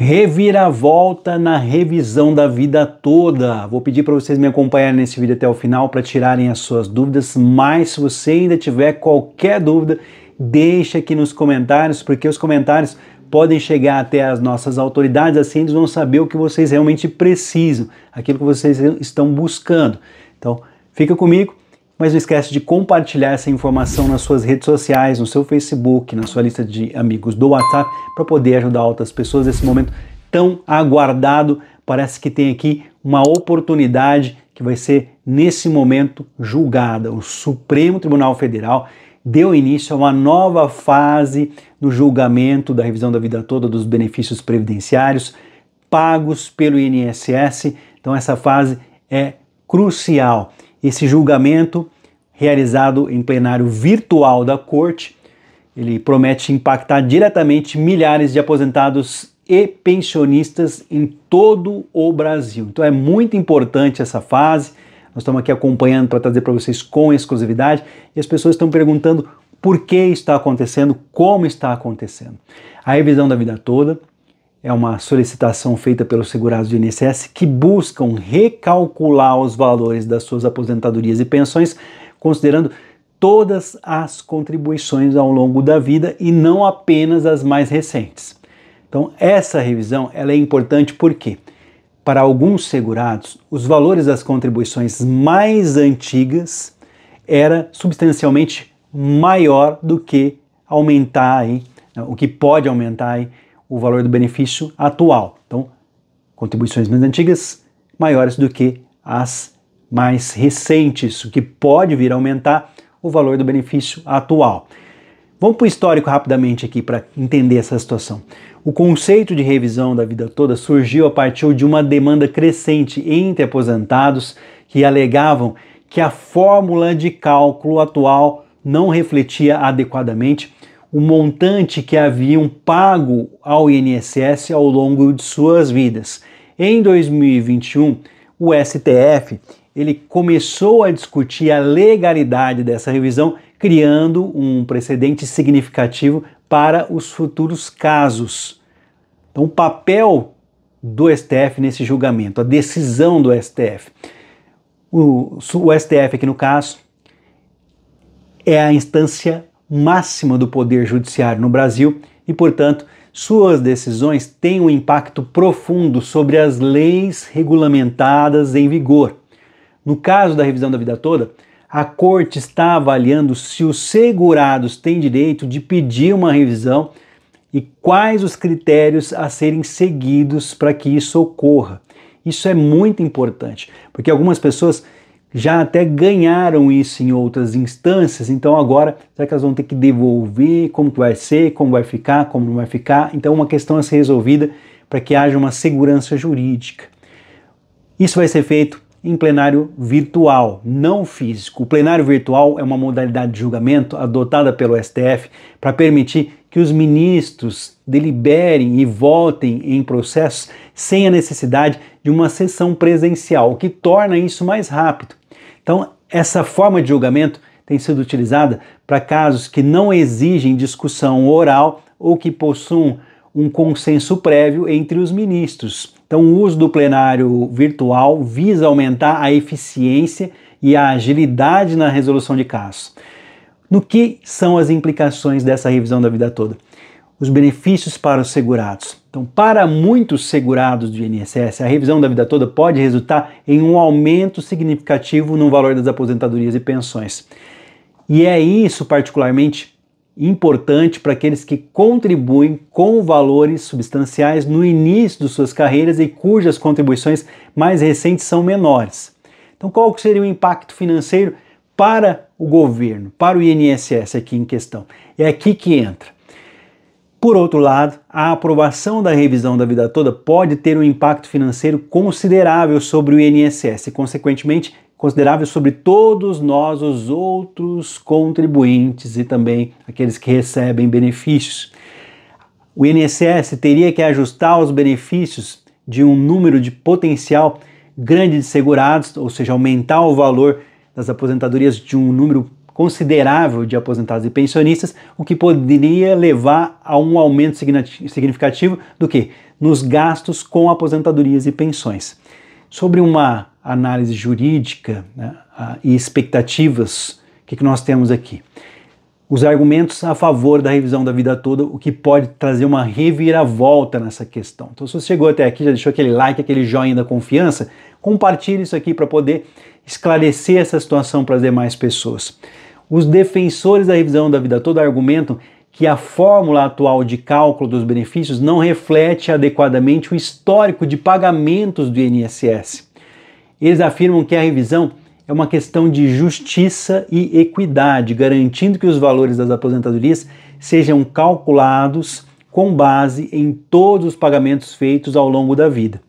reviravolta na revisão da vida toda. Vou pedir para vocês me acompanharem nesse vídeo até o final para tirarem as suas dúvidas, mas se você ainda tiver qualquer dúvida, deixa aqui nos comentários, porque os comentários podem chegar até as nossas autoridades, assim eles vão saber o que vocês realmente precisam, aquilo que vocês estão buscando. Então, fica comigo mas não esquece de compartilhar essa informação nas suas redes sociais, no seu Facebook, na sua lista de amigos do WhatsApp, para poder ajudar outras pessoas nesse momento tão aguardado. Parece que tem aqui uma oportunidade que vai ser, nesse momento, julgada. O Supremo Tribunal Federal deu início a uma nova fase no julgamento da revisão da vida toda dos benefícios previdenciários pagos pelo INSS. Então, essa fase é crucial esse julgamento realizado em plenário virtual da corte. Ele promete impactar diretamente milhares de aposentados e pensionistas em todo o Brasil. Então é muito importante essa fase. Nós estamos aqui acompanhando para trazer para vocês com exclusividade e as pessoas estão perguntando por que está acontecendo, como está acontecendo. A revisão da vida toda é uma solicitação feita pelos segurados do INSS que buscam recalcular os valores das suas aposentadorias e pensões, considerando todas as contribuições ao longo da vida e não apenas as mais recentes. Então, essa revisão ela é importante porque, para alguns segurados, os valores das contribuições mais antigas era substancialmente maior do que aumentar aí, né, o que pode aumentar aí, o valor do benefício atual. Então, contribuições mais antigas maiores do que as mais recentes, o que pode vir a aumentar o valor do benefício atual. Vamos para o histórico rapidamente aqui para entender essa situação. O conceito de revisão da vida toda surgiu a partir de uma demanda crescente entre aposentados que alegavam que a fórmula de cálculo atual não refletia adequadamente o montante que haviam pago ao INSS ao longo de suas vidas. Em 2021, o STF ele começou a discutir a legalidade dessa revisão, criando um precedente significativo para os futuros casos. Então, o papel do STF nesse julgamento, a decisão do STF. O, o STF, aqui no caso, é a instância máxima do poder judiciário no Brasil e, portanto, suas decisões têm um impacto profundo sobre as leis regulamentadas em vigor. No caso da revisão da vida toda, a corte está avaliando se os segurados têm direito de pedir uma revisão e quais os critérios a serem seguidos para que isso ocorra. Isso é muito importante, porque algumas pessoas já até ganharam isso em outras instâncias, então agora será que elas vão ter que devolver? Como que vai ser? Como vai ficar? Como não vai ficar? Então uma questão a ser resolvida para que haja uma segurança jurídica. Isso vai ser feito em plenário virtual, não físico. O plenário virtual é uma modalidade de julgamento adotada pelo STF para permitir que os ministros deliberem e votem em processos sem a necessidade de uma sessão presencial, o que torna isso mais rápido. Então, essa forma de julgamento tem sido utilizada para casos que não exigem discussão oral ou que possuam um consenso prévio entre os ministros. Então, o uso do plenário virtual visa aumentar a eficiência e a agilidade na resolução de casos. No que são as implicações dessa revisão da vida toda? Os benefícios para os segurados. Então, para muitos segurados do INSS, a revisão da vida toda pode resultar em um aumento significativo no valor das aposentadorias e pensões. E é isso particularmente importante para aqueles que contribuem com valores substanciais no início de suas carreiras e cujas contribuições mais recentes são menores. Então, qual seria o impacto financeiro para o governo, para o INSS aqui em questão. É aqui que entra. Por outro lado, a aprovação da revisão da vida toda pode ter um impacto financeiro considerável sobre o INSS e, consequentemente, considerável sobre todos nós, os outros contribuintes e também aqueles que recebem benefícios. O INSS teria que ajustar os benefícios de um número de potencial grande de segurados, ou seja, aumentar o valor das aposentadorias de um número considerável de aposentados e pensionistas, o que poderia levar a um aumento significativo do que? Nos gastos com aposentadorias e pensões. Sobre uma análise jurídica né, e expectativas, o que, que nós temos aqui? Os argumentos a favor da revisão da vida toda, o que pode trazer uma reviravolta nessa questão. Então, se você chegou até aqui, já deixou aquele like, aquele joinha da confiança, Compartilhe isso aqui para poder esclarecer essa situação para as demais pessoas. Os defensores da revisão da vida toda argumentam que a fórmula atual de cálculo dos benefícios não reflete adequadamente o histórico de pagamentos do INSS. Eles afirmam que a revisão é uma questão de justiça e equidade, garantindo que os valores das aposentadorias sejam calculados com base em todos os pagamentos feitos ao longo da vida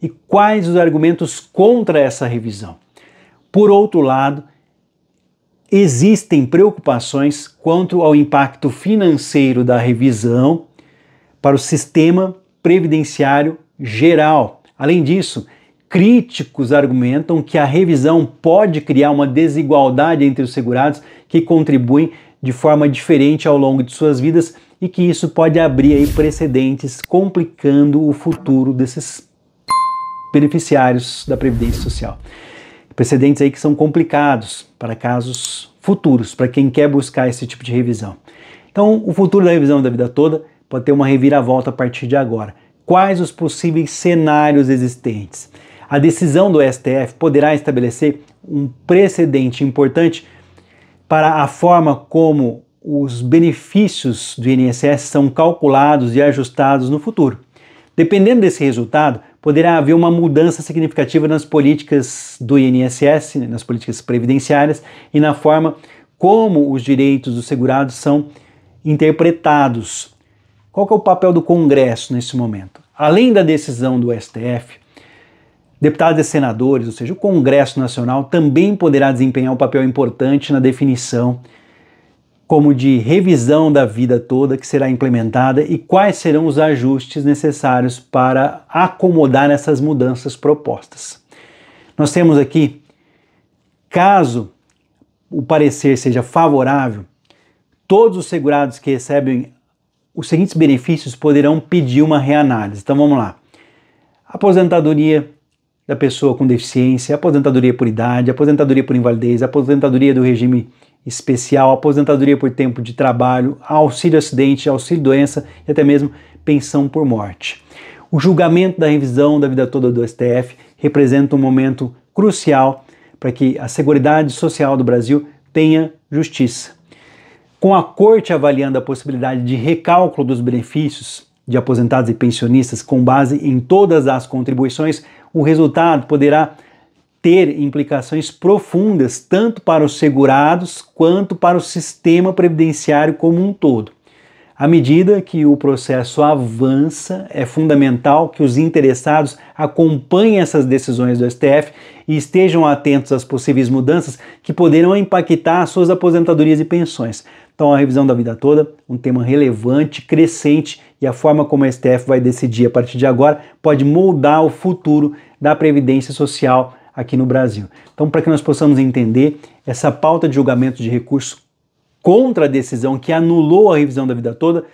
e quais os argumentos contra essa revisão. Por outro lado, existem preocupações quanto ao impacto financeiro da revisão para o sistema previdenciário geral. Além disso, críticos argumentam que a revisão pode criar uma desigualdade entre os segurados que contribuem de forma diferente ao longo de suas vidas e que isso pode abrir precedentes complicando o futuro desses beneficiários da Previdência Social. Precedentes aí que são complicados para casos futuros, para quem quer buscar esse tipo de revisão. Então, o futuro da revisão da vida toda pode ter uma reviravolta a partir de agora. Quais os possíveis cenários existentes? A decisão do STF poderá estabelecer um precedente importante para a forma como os benefícios do INSS são calculados e ajustados no futuro. Dependendo desse resultado, poderá haver uma mudança significativa nas políticas do INSS, né, nas políticas previdenciárias e na forma como os direitos dos segurados são interpretados. Qual é o papel do Congresso nesse momento? Além da decisão do STF, deputados e senadores, ou seja, o Congresso Nacional, também poderá desempenhar um papel importante na definição como de revisão da vida toda que será implementada e quais serão os ajustes necessários para acomodar essas mudanças propostas. Nós temos aqui, caso o parecer seja favorável, todos os segurados que recebem os seguintes benefícios poderão pedir uma reanálise. Então vamos lá. Aposentadoria da pessoa com deficiência, aposentadoria por idade, aposentadoria por invalidez, aposentadoria do regime especial, aposentadoria por tempo de trabalho, auxílio acidente, auxílio doença e até mesmo pensão por morte. O julgamento da revisão da vida toda do STF representa um momento crucial para que a Seguridade Social do Brasil tenha justiça. Com a Corte avaliando a possibilidade de recálculo dos benefícios de aposentados e pensionistas com base em todas as contribuições, o resultado poderá ter implicações profundas tanto para os segurados quanto para o sistema previdenciário como um todo. À medida que o processo avança, é fundamental que os interessados acompanhem essas decisões do STF e estejam atentos às possíveis mudanças que poderão impactar suas aposentadorias e pensões. Então, a revisão da vida toda, um tema relevante, crescente e a forma como o STF vai decidir a partir de agora pode moldar o futuro da previdência social aqui no Brasil. Então, para que nós possamos entender essa pauta de julgamento de recurso contra a decisão que anulou a revisão da vida toda,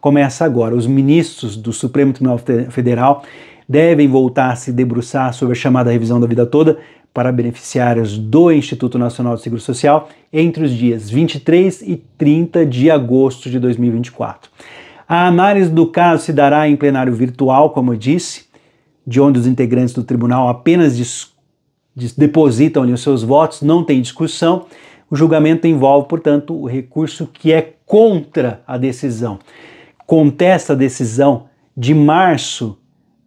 começa agora. Os ministros do Supremo Tribunal Federal devem voltar a se debruçar sobre a chamada revisão da vida toda para beneficiários do Instituto Nacional de Seguro Social entre os dias 23 e 30 de agosto de 2024. A análise do caso se dará em plenário virtual, como eu disse, de onde os integrantes do tribunal apenas discutem depositam ali os seus votos, não tem discussão. O julgamento envolve, portanto, o recurso que é contra a decisão. Contesta a decisão de março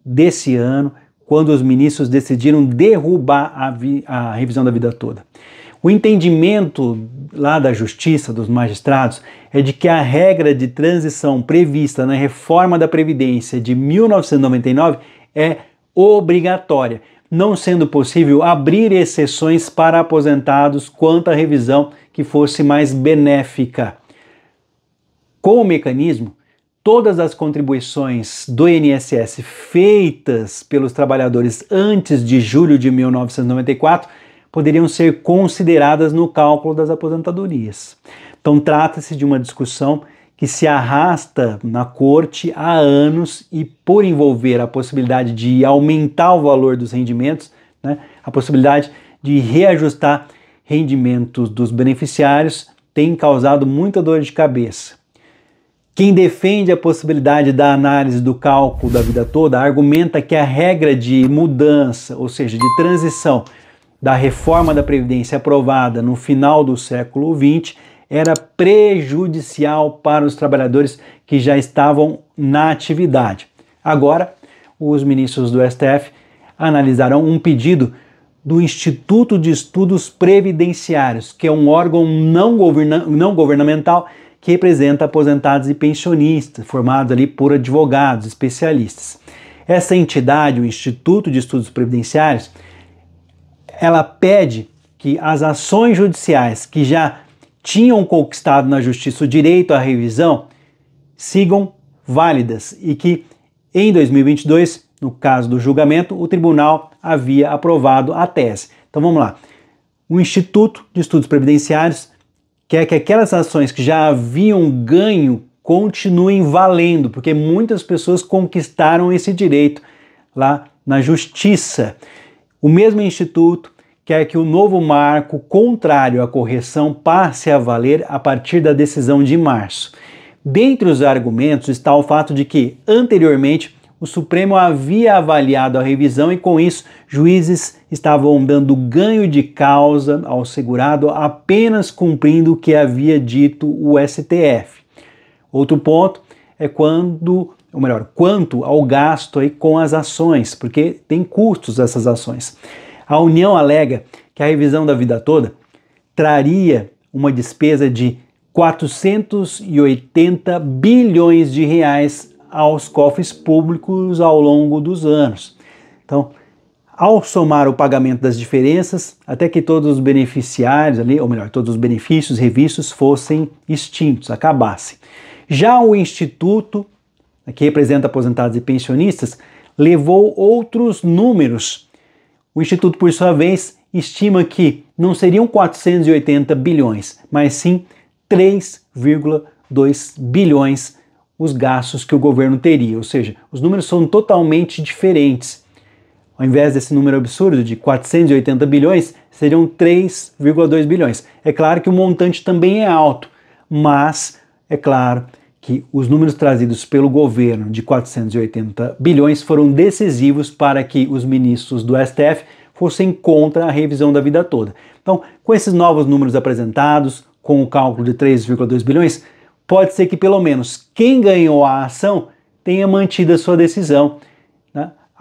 desse ano, quando os ministros decidiram derrubar a, a revisão da vida toda. O entendimento lá da justiça, dos magistrados, é de que a regra de transição prevista na reforma da Previdência de 1999 é obrigatória não sendo possível abrir exceções para aposentados quanto à revisão que fosse mais benéfica. Com o mecanismo, todas as contribuições do INSS feitas pelos trabalhadores antes de julho de 1994 poderiam ser consideradas no cálculo das aposentadorias. Então, trata-se de uma discussão que se arrasta na corte há anos e, por envolver a possibilidade de aumentar o valor dos rendimentos, né, a possibilidade de reajustar rendimentos dos beneficiários, tem causado muita dor de cabeça. Quem defende a possibilidade da análise do cálculo da vida toda argumenta que a regra de mudança, ou seja, de transição da reforma da Previdência aprovada no final do século XX, era prejudicial para os trabalhadores que já estavam na atividade. Agora, os ministros do STF analisarão um pedido do Instituto de Estudos Previdenciários, que é um órgão não, governa não governamental que representa aposentados e pensionistas, formado ali por advogados, especialistas. Essa entidade, o Instituto de Estudos Previdenciários, ela pede que as ações judiciais que já tinham conquistado na justiça o direito à revisão sigam válidas e que em 2022, no caso do julgamento, o tribunal havia aprovado a tese. Então vamos lá. O Instituto de Estudos Previdenciários quer que aquelas ações que já haviam ganho continuem valendo, porque muitas pessoas conquistaram esse direito lá na justiça. O mesmo instituto quer que o novo marco contrário à correção passe a valer a partir da decisão de março. Dentre os argumentos está o fato de que, anteriormente, o Supremo havia avaliado a revisão e, com isso, juízes estavam dando ganho de causa ao segurado apenas cumprindo o que havia dito o STF. Outro ponto é quando, ou melhor, quanto ao gasto aí com as ações, porque tem custos essas ações. A União alega que a revisão da vida toda traria uma despesa de 480 bilhões de reais aos cofres públicos ao longo dos anos. Então, ao somar o pagamento das diferenças, até que todos os beneficiários ali, ou melhor, todos os benefícios revistos fossem extintos, acabassem. Já o instituto, que representa aposentados e pensionistas, levou outros números o Instituto, por sua vez, estima que não seriam 480 bilhões, mas sim 3,2 bilhões os gastos que o governo teria. Ou seja, os números são totalmente diferentes. Ao invés desse número absurdo de 480 bilhões, seriam 3,2 bilhões. É claro que o montante também é alto, mas é claro que os números trazidos pelo governo de 480 bilhões foram decisivos para que os ministros do STF fossem contra a revisão da vida toda. Então, com esses novos números apresentados, com o cálculo de 3,2 bilhões, pode ser que pelo menos quem ganhou a ação tenha mantido a sua decisão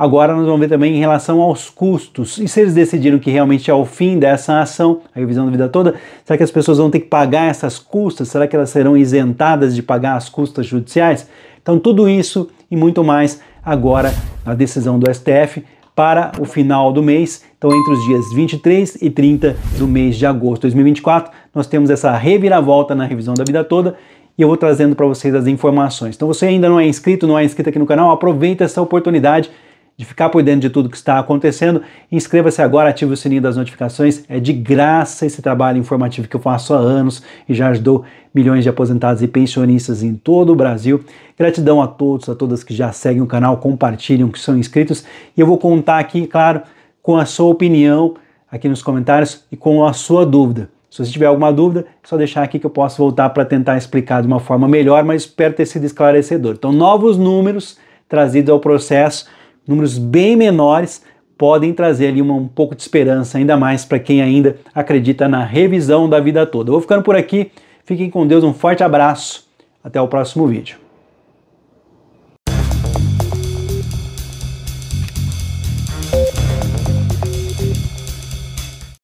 Agora nós vamos ver também em relação aos custos. E se eles decidiram que realmente é o fim dessa ação, a revisão da vida toda, será que as pessoas vão ter que pagar essas custas? Será que elas serão isentadas de pagar as custas judiciais? Então tudo isso e muito mais agora na decisão do STF para o final do mês. Então, entre os dias 23 e 30 do mês de agosto de 2024, nós temos essa reviravolta na revisão da vida toda e eu vou trazendo para vocês as informações. Então, você ainda não é inscrito, não é inscrito aqui no canal, aproveita essa oportunidade de ficar por dentro de tudo que está acontecendo, inscreva-se agora, ative o sininho das notificações. É de graça esse trabalho informativo que eu faço há anos e já ajudou milhões de aposentados e pensionistas em todo o Brasil. Gratidão a todos, a todas que já seguem o canal, compartilham, que são inscritos. E eu vou contar aqui, claro, com a sua opinião aqui nos comentários e com a sua dúvida. Se você tiver alguma dúvida, é só deixar aqui que eu posso voltar para tentar explicar de uma forma melhor, mas espero ter sido esclarecedor. Então, novos números trazidos ao processo números bem menores podem trazer ali uma, um pouco de esperança, ainda mais para quem ainda acredita na revisão da vida toda. Eu vou ficando por aqui, fiquem com Deus, um forte abraço, até o próximo vídeo.